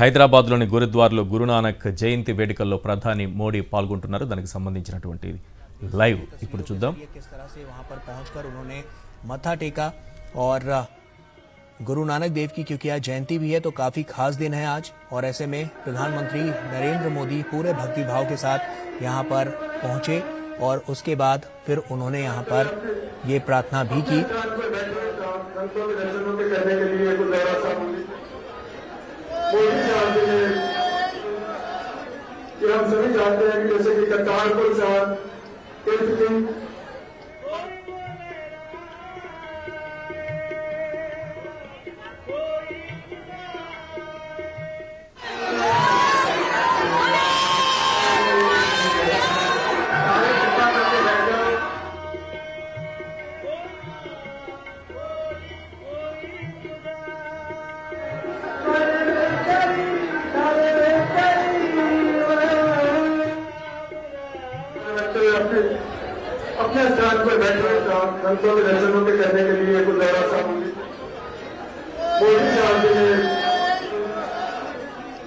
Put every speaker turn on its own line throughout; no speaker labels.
హైదరాబాద్లోని గురుద్వార్లో గురునానక్ జయంతి వేడుకల్లో ప్రధాని మోడీ పాల్గొంటున్నారు దానికి సంబంధించినటువంటి లైవ్ ఇప్పుడు उन्होंने मथा टेका और गुरु नानक देव की क्योंकि आज जयंती भी है तो काफी खास दिन है आज और ऐसे में प्रधानमंत्री नरेंद्र मोदी पूरे भक्तिभाव के साथ यहाँ पर पहुंचे और उसके बाद फिर उन्होंने यहाँ पर ये प्रार्थना भी की वो जानते हैं कि हम सभी जानते हैं कि जैसे कि करतारपुर साहब इर्द गिर्द अपने अपने स्थान पर बैठे संतों के दर्शनों के करने के लिए गुजारा सामूहिक मोदी जानते हैं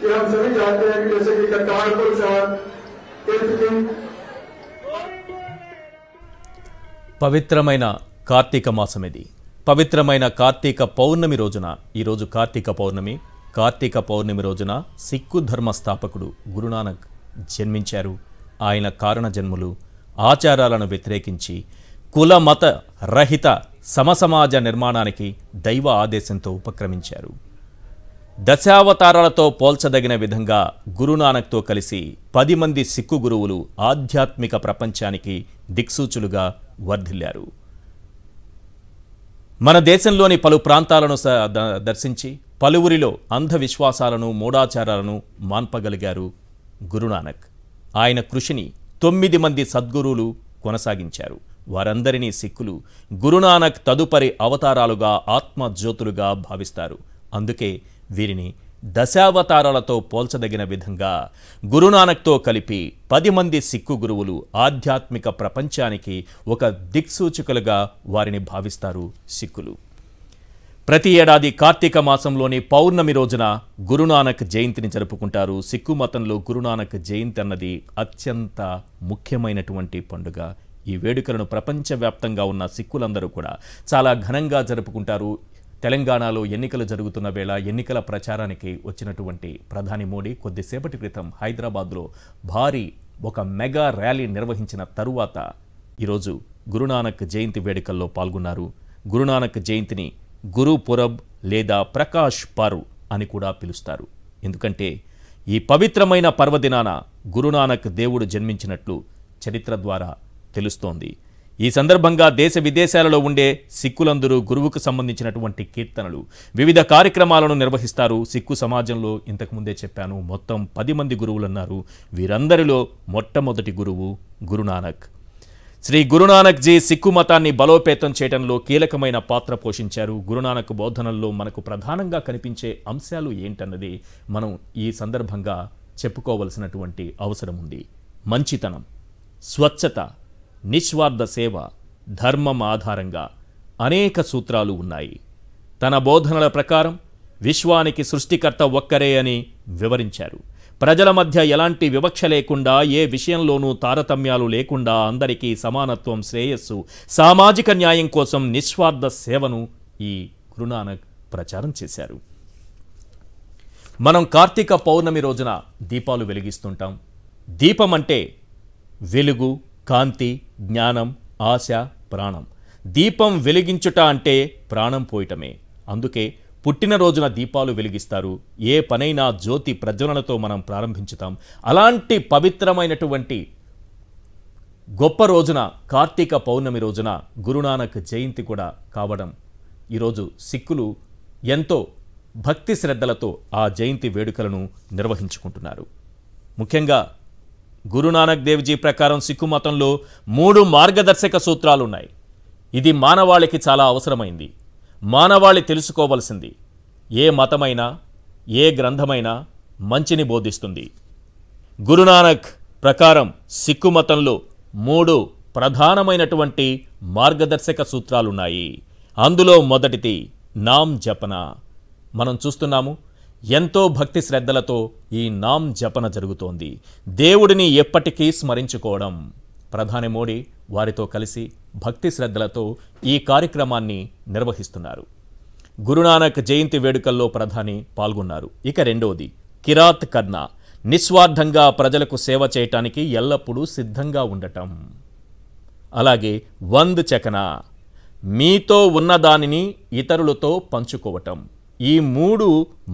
कि हम सभी जानते हैं कि जैसे कि करतारपुर साहब दिन పవిత్రమైన కార్తీక మాసం ఇది పవిత్రమైన కార్తీక పౌర్ణమి రోజున ఈరోజు కార్తీక పౌర్ణమి కార్తీక పౌర్ణమి రోజున సిక్కు ధర్మ స్థాపకుడు గురునానక్ జన్మించారు ఆయన కారణ జన్ములు ఆచారాలను వ్యతిరేకించి కుల మత రహిత సమసమాజ నిర్మాణానికి దైవ ఆదేశంతో ఉపక్రమించారు దశావతారాలతో పోల్చదగిన విధంగా గురునానక్తో కలిసి పది మంది సిక్కు గురువులు ఆధ్యాత్మిక ప్రపంచానికి దిక్సూచులుగా వర్ధిల్లారు మన దేశంలోని పలు ప్రాంతాలను దర్శించి పలువురిలో అంధవిశ్వాసాలను మూఢాచారాలను మాన్పగలిగారు గురునానక్ ఆయన కృషిని తొమ్మిది మంది సద్గురువులు కొనసాగించారు వారందరినీ సిక్కులు గురునానక్ తదుపరి అవతారాలుగా ఆత్మజ్యోతులుగా భావిస్తారు అందుకే వీరిని దశావతారాలతో పోల్చదగిన విధంగా గురునానక్తో కలిపి పది మంది సిక్కు గురువులు ఆధ్యాత్మిక ప్రపంచానికి ఒక దిక్సూచికలుగా వారిని భావిస్తారు సిక్కులు ప్రతి ఏడాది కార్తీక మాసంలోని పౌర్ణమి రోజున గురునానక్ జయంతిని జరుపుకుంటారు సిక్కు మతంలో గురునానక్ జయంతి అన్నది అత్యంత ముఖ్యమైనటువంటి పండుగ ఈ వేడుకలను ప్రపంచవ్యాప్తంగా ఉన్న సిక్కులందరూ కూడా చాలా ఘనంగా జరుపుకుంటారు తెలంగాణలో ఎన్నికలు జరుగుతున్న వేళ ఎన్నికల ప్రచారానికి వచ్చినటువంటి ప్రధాని మోడీ కొద్దిసేపటి క్రితం హైదరాబాద్లో భారీ ఒక మెగా ర్యాలీ నిర్వహించిన తరువాత ఈరోజు గురునానక్ జయంతి వేడుకల్లో పాల్గొన్నారు గురునానక్ జయంతిని గురుపురబ్ లేదా ప్రకాష్ పర్వ్ అని కూడా పిలుస్తారు ఎందుకంటే ఈ పవిత్రమైన పర్వదినాన గురునానక్ దేవుడు జన్మించినట్లు చరిత్ర ద్వారా తెలుస్తోంది ఈ సందర్భంగా దేశ విదేశాలలో ఉండే సిక్కులందరూ గురువుకు సంబంధించినటువంటి కీర్తనలు వివిధ కార్యక్రమాలను నిర్వహిస్తారు సిక్కు సమాజంలో ఇంతకుముందే చెప్పాను మొత్తం పది మంది గురువులున్నారు వీరందరిలో మొట్టమొదటి గురువు గురునానక్ శ్రీ గురునానక్జీ సిక్కు మతాన్ని బలోపేతం చేయడంలో కీలకమైన పాత్ర పోషించారు గురునానక్ బోధనల్లో మనకు ప్రధానంగా కనిపించే అంశాలు ఏంటన్నది మనం ఈ సందర్భంగా చెప్పుకోవలసినటువంటి అవసరం ఉంది మంచితనం స్వచ్ఛత నిస్వార్థ సేవ ధర్మం ఆధారంగా అనేక సూత్రాలు ఉన్నాయి తన బోధనల ప్రకారం విశ్వానికి సృష్టికర్త ఒక్కరే అని వివరించారు ప్రజల మధ్య ఎలాంటి వివక్ష లేకుండా ఏ విషయంలోనూ తారతమ్యాలు లేకుండా అందరికీ సమానత్వం శ్రేయస్సు సామాజిక న్యాయం కోసం నిస్వార్థ సేవను ఈ గురునానక్ ప్రచారం చేశారు మనం కార్తీక పౌర్ణమి రోజున దీపాలు వెలిగిస్తుంటాం దీపం అంటే వెలుగు కాంతి జ్ఞానం ఆశ ప్రాణం దీపం వెలిగించుట అంటే ప్రాణం పోయటమే అందుకే పుట్టినరోజున దీపాలు వెలిగిస్తారు ఏ పనైనా జ్యోతి ప్రజ్వలనతో మనం ప్రారంభించుతాం అలాంటి పవిత్రమైనటువంటి గొప్ప రోజున కార్తీక పౌర్ణమి రోజున గురునానక్ జయంతి కూడా కావడం ఈరోజు సిక్కులు ఎంతో భక్తి శ్రద్ధలతో ఆ జయంతి వేడుకలను నిర్వహించుకుంటున్నారు ముఖ్యంగా గురునానక్ దేవ్జీ ప్రకారం సిక్కు మతంలో మూడు మార్గదర్శక సూత్రాలున్నాయి ఇది మానవాళికి చాలా అవసరమైంది మానవాళి తెలుసుకోవలసింది ఏ మతమైనా ఏ గ్రంథమైనా మంచిని బోధిస్తుంది గురునానక్ ప్రకారం సిక్కు మతంలో మూడు ప్రధానమైనటువంటి మార్గదర్శక సూత్రాలున్నాయి అందులో మొదటిది నాం జపన మనం చూస్తున్నాము ఎంతో భక్తి శ్రద్ధలతో ఈ నాం జపన జరుగుతోంది దేవుడిని ఎప్పటికీ స్మరించుకోవడం ప్రధాని మోడీ వారితో కలిసి భక్తి శ్రద్ధలతో ఈ కార్యక్రమాన్ని నిర్వహిస్తున్నారు గురునానక్ జయంతి వేడుకల్లో ప్రధాని పాల్గొన్నారు ఇక రెండోది కిరాత్ కర్నా నిస్వార్థంగా ప్రజలకు సేవ చేయటానికి ఎల్లప్పుడూ సిద్ధంగా ఉండటం అలాగే వంద్ చకన మీతో ఉన్నదానిని ఇతరులతో పంచుకోవటం ఈ మూడు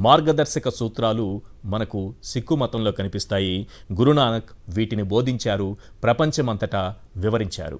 మార్గదర్శక సూత్రాలు మనకు సిక్కు మతంలో కనిపిస్తాయి గురునానక్ వీటిని బోధించారు ప్రపంచమంతటా వివరించారు